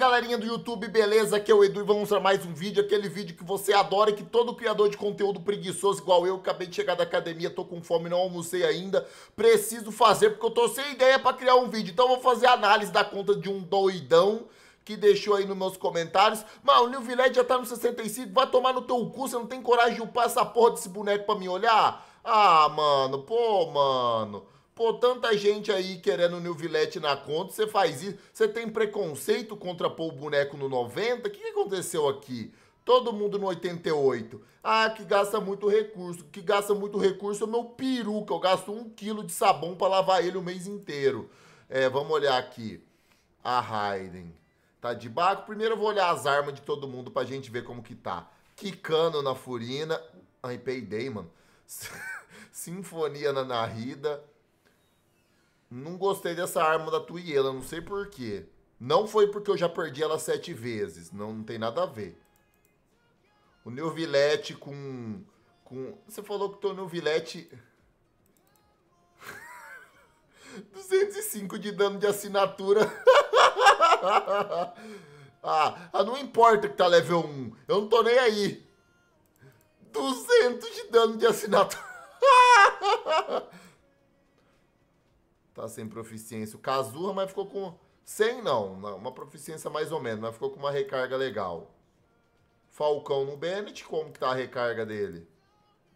galerinha do YouTube, beleza? Aqui é o Edu e vamos para mais um vídeo, aquele vídeo que você adora e que todo criador de conteúdo preguiçoso igual eu, acabei de chegar da academia, tô com fome, não almocei ainda, preciso fazer porque eu tô sem ideia para criar um vídeo. Então vou fazer a análise da conta de um doidão que deixou aí nos meus comentários. Mano, o New Village já tá no 65, vai tomar no teu cu, você não tem coragem de upar essa porra desse boneco para me olhar? Ah, mano, pô, mano... Pô, tanta gente aí querendo New Villette na conta, você faz isso. Você tem preconceito contra pôr o boneco no 90? O que, aconteceu aqui? Todo mundo no 88. Ah, que gasta muito recurso. Que gasta muito recurso é meu peruca. Eu gasto um quilo de sabão para lavar ele o mês inteiro. É, vamos olhar aqui. A Raiden. Tá de barco. Primeiro eu vou olhar as armas de todo mundo pra gente ver como que tá. Kikano na furina. Ai, peidei, mano. Sinfonia na narrida. Não gostei dessa arma da Tuiela, não sei porquê. Não foi porque eu já perdi ela sete vezes. Não, não tem nada a ver. O Neuvillette com... com... Você falou que o teu Neuvillette... 205 de dano de assinatura. Ah, ah, não importa que tá level 1. Eu não tô nem aí. 200 de dano de assinatura. Tá sem proficiência. O Kazurra, mas ficou com. 100 não, uma proficiência mais ou menos, mas ficou com uma recarga legal. Falcão no Bennett, como que tá a recarga dele?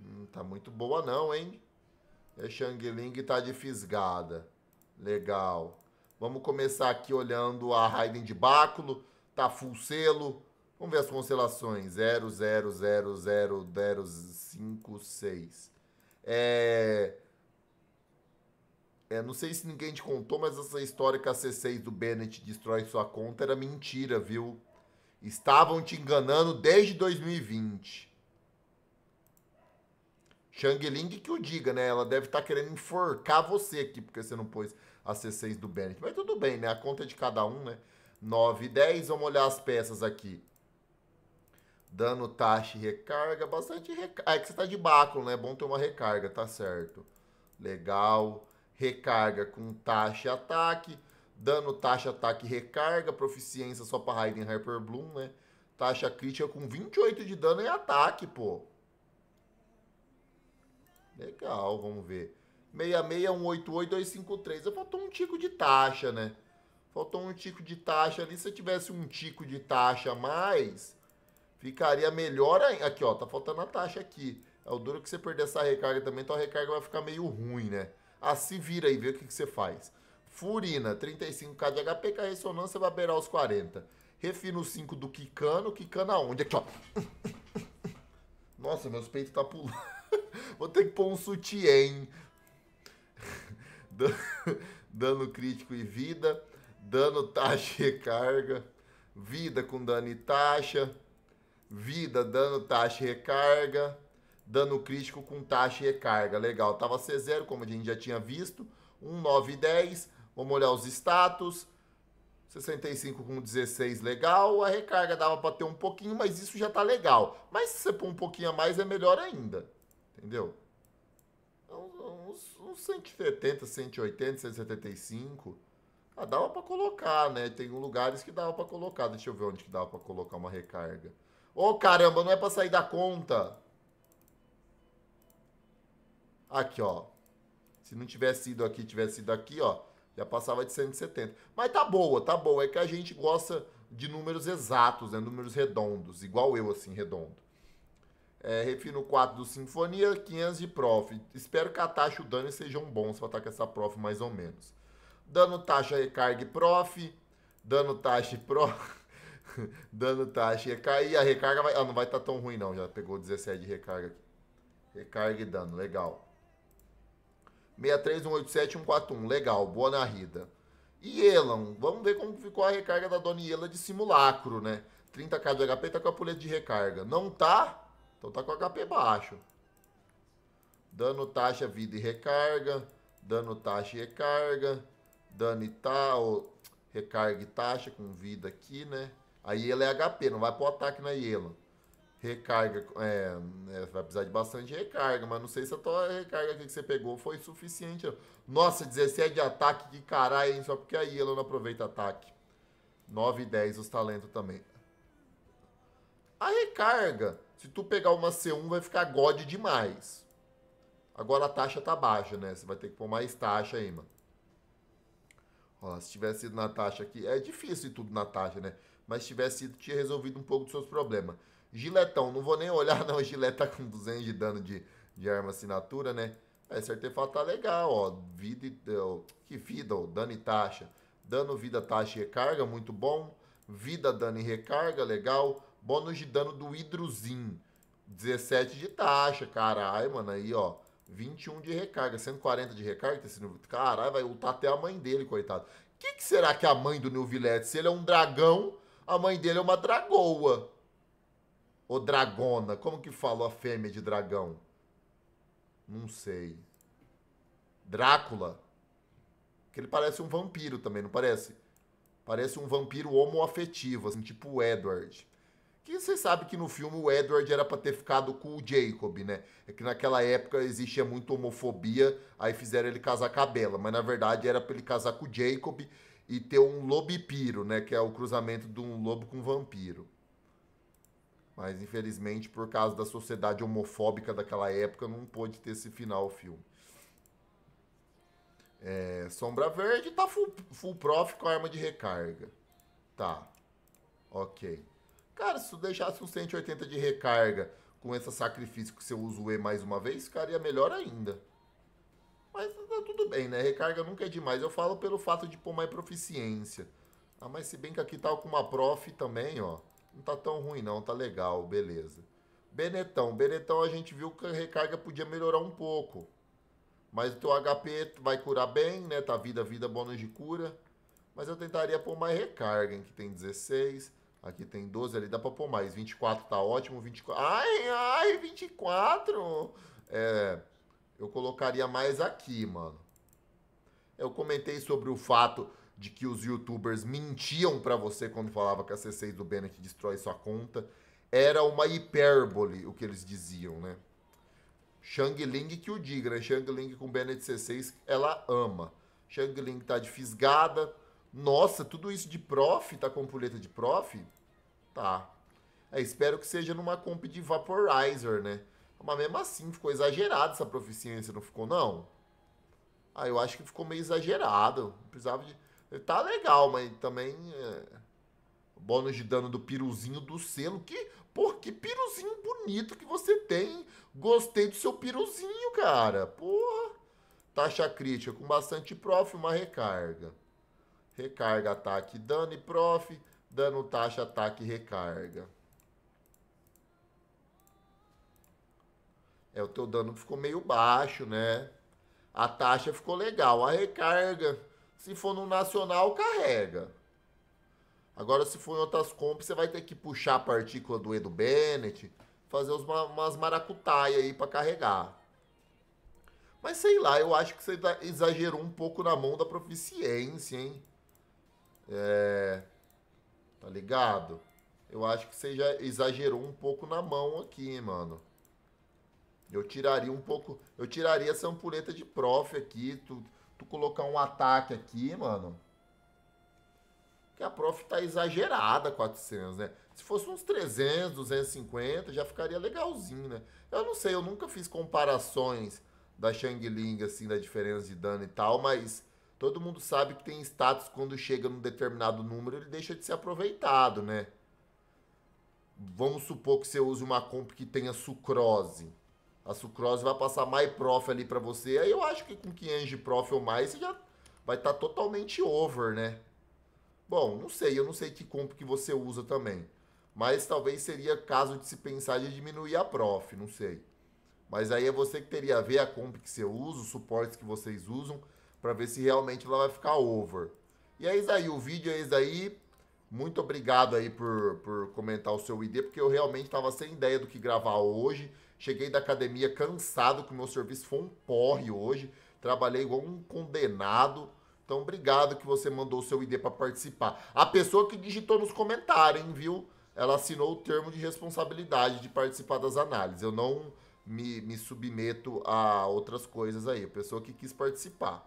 Hum, tá muito boa não, hein? É Shangling tá de fisgada. Legal. Vamos começar aqui olhando a Raiden de Báculo. Tá full selo. Vamos ver as constelações. 0, É... É, não sei se ninguém te contou, mas essa história que a C6 do Bennett destrói sua conta era mentira, viu? Estavam te enganando desde 2020. Shang Ling que o diga, né? Ela deve estar tá querendo enforcar você aqui, porque você não pôs a C6 do Bennett. Mas tudo bem, né? A conta é de cada um, né? 9 e 10, vamos olhar as peças aqui. Dano, taxa e recarga. Bastante recarga. Ah, é que você tá de báculo, né? É bom ter uma recarga, tá certo. Legal recarga com taxa ataque, dano taxa ataque recarga, proficiência só para Raiden Harper Bloom, né? Taxa crítica com 28 de dano e ataque, pô. Legal, vamos ver. 66188253. Eu faltou um tico de taxa, né? Faltou um tico de taxa ali. Se eu tivesse um tico de taxa a mais, ficaria melhor ainda. Aqui, ó, tá faltando a taxa aqui. É o duro que você perder essa recarga também, então a recarga vai ficar meio ruim, né? Ah, se vira aí, vê o que, que você faz. Furina, 35k de HP, que a ressonância vai beirar os 40. Refino 5 do Kikano, Kikano aonde? Aqui, ó. Nossa, meus peitos tá pulando. Vou ter que pôr um sutiã. Dano crítico e vida. Dano, taxa e recarga. Vida com dano e taxa. Vida, dano, taxa e recarga dano crítico com taxa e recarga. Legal, tava C0, como a gente já tinha visto. 1, 9 e 10. Vamos olhar os status. 65 com 16, legal. A recarga dava para ter um pouquinho, mas isso já tá legal. Mas se você pôr um pouquinho a mais, é melhor ainda. Entendeu? É uns, uns 170, 180, 175. Ah, dava para colocar, né? Tem lugares que dava para colocar. Deixa eu ver onde que dava para colocar uma recarga. Ô, oh, caramba, não é para sair da conta. Aqui, ó. Se não tivesse ido aqui, tivesse ido aqui, ó. Já passava de 170. Mas tá boa, tá boa. É que a gente gosta de números exatos, né? Números redondos. Igual eu, assim, redondo. É, refino 4 do Sinfonia, 500 de prof. Espero que a taxa e o dano sejam bons para estar tá com essa prof mais ou menos. Dano taxa e prof. Dano taxa prof. dano taxa e E a recarga vai... ah, não vai estar tá tão ruim não. Já pegou 17 de recarga aqui. Recarga e dano, legal. 63187-141. Legal, boa narrida. E Elan, vamos ver como ficou a recarga da Dona Ela de simulacro, né? 30k de HP, tá com a pulha de recarga. Não tá? Então tá com HP baixo. Dano, taxa, vida e recarga. Dano, taxa e recarga. Dano e tal. Recarga e taxa com vida aqui, né? A Yela é HP, não vai pro ataque na Yela recarga, é, é, vai precisar de bastante recarga, mas não sei se a tua recarga que você pegou foi suficiente. Nossa, 17 de ataque, que caralho, hein? Só porque aí ela não aproveita ataque. 9 e 10 os talentos também. A recarga, se tu pegar uma C1, vai ficar god demais. Agora a taxa tá baixa, né? Você vai ter que pôr mais taxa aí, mano. Ó, se tivesse ido na taxa aqui... É difícil ir tudo na taxa, né? Mas se tivesse ido, tinha resolvido um pouco dos seus problemas. Giletão, não vou nem olhar não, o Gilet tá com 200 de dano de, de arma assinatura, né? Esse artefato tá legal, ó, vida, ó, é, que vida, ó, dano e taxa. Dano, vida, taxa e recarga, muito bom. Vida, dano e recarga, legal. Bônus de dano do Hidrozin. 17 de taxa, caralho, mano, aí, ó. 21 de recarga, 140 de recarga, tá Caralho, vai ultar até a mãe dele, coitado. O que, que, será que é a mãe do Nilvilete? Se ele é um dragão, a mãe dele é uma dragoa. Ou dragona. Como que falou a fêmea de dragão? Não sei. Drácula. Que ele parece um vampiro também, não parece? Parece um vampiro homoafetivo, assim, tipo o Edward. Que vocês sabem que no filme o Edward era para ter ficado com o Jacob, né? É que naquela época existia muita homofobia, aí fizeram ele casar com a Bela, mas na verdade era para ele casar com o Jacob e ter um lobipiro, né? Que é o cruzamento de um lobo com um vampiro. Mas infelizmente, por causa da sociedade homofóbica daquela época, não pôde ter esse final o filme. É, sombra verde tá full, full prof com arma de recarga. Tá. Ok. Cara, se tu deixasse um 180 de recarga com esse sacrifício que você usa o E mais uma vez, ficaria melhor ainda. Mas tá tudo bem, né? Recarga nunca é demais. Eu falo pelo fato de pôr mais proficiência. Ah, mas se bem que aqui tá com uma prof também, ó não tá tão ruim não, tá legal, beleza. Benetão, Benetão a gente viu que a recarga podia melhorar um pouco. Mas o teu HP vai curar bem, né? Tá vida, vida, bônus de cura. Mas eu tentaria pôr mais recarga, hein? Que tem 16, aqui tem 12 ali, dá pra pôr mais. 24 tá ótimo, 24... Ai, ai, 24! É, eu colocaria mais aqui, mano. Eu comentei sobre o fato de que os youtubers mentiam para você quando falava que a C6 do Bennett destrói sua conta. Era uma hipérbole o que eles diziam, né? Shang Ling que o diga, né? Shang Ling com Bennett C6, ela ama. Shang Ling tá de fisgada. Nossa, tudo isso de prof, tá com puleta de prof? Tá. É, espero que seja numa comp de Vaporizer, né? Mas mesmo assim, ficou exagerado essa proficiência, não ficou, não? Ah, eu acho que ficou meio exagerado. Precisava de... Tá legal, mas também. É... Bônus de dano do piruzinho do selo. Que, por que piruzinho bonito que você tem. Gostei do seu piruzinho, cara. Porra. Taxa crítica com bastante prof, uma recarga. Recarga, ataque, dano e prof. Dano, taxa, ataque, recarga. É, o teu dano ficou meio baixo, né? A taxa ficou legal. A recarga se for no nacional, carrega. Agora, se for em outras compras, você vai ter que puxar a partícula do Edu Bennett, fazer umas maracutaia aí para carregar. Mas sei lá, eu acho que você tá, exagerou um pouco na mão da proficiência, hein? É. Tá ligado? Eu acho que você já exagerou um pouco na mão aqui, mano. Eu tiraria um pouco. Eu tiraria essa ampuleta de prof aqui. Tu, tu colocar um ataque aqui, mano. Que a prof tá exagerada 400, né? Se fosse uns 300, 250, já ficaria legalzinho, né? Eu não sei, eu nunca fiz comparações da Shang Ling, assim, da diferença de dano e tal, mas todo mundo sabe que tem status quando chega num determinado número, ele deixa de ser aproveitado, né? Vamos supor que você use uma comp que tenha sucrose. A sucrose vai passar mais prof ali para você. Aí eu acho que com 500 de prof ou mais, você já vai estar tá totalmente over, né? Bom, não sei, eu não sei que comp que você usa também. Mas talvez seria caso de se pensar de diminuir a prof, não sei. Mas aí é você que teria a ver a comp que você usa, os suportes que vocês usam, para ver se realmente ela vai ficar over. E é isso aí, o vídeo é isso aí. Muito obrigado aí por, por comentar o seu ID, porque eu realmente estava sem ideia do que gravar hoje. Cheguei da academia cansado, que o meu serviço foi um porre hoje. Trabalhei igual um condenado. Então, obrigado que você mandou o seu ID para participar. A pessoa que digitou nos comentários, hein, viu? Ela assinou o termo de responsabilidade de participar das análises. Eu não me, me submeto a outras coisas aí. A pessoa que quis participar.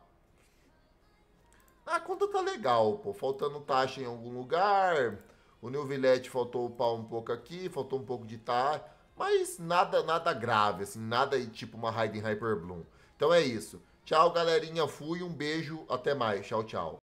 A ah, conta tá legal, pô. Faltando taxa em algum lugar. O New Villette faltou o pau um pouco aqui, faltou um pouco de taxa. Tá, mas nada, nada grave, assim, nada tipo uma Raiden Hyper Bloom. Então é isso. Tchau, galerinha. Fui, um beijo, até mais. Tchau, tchau.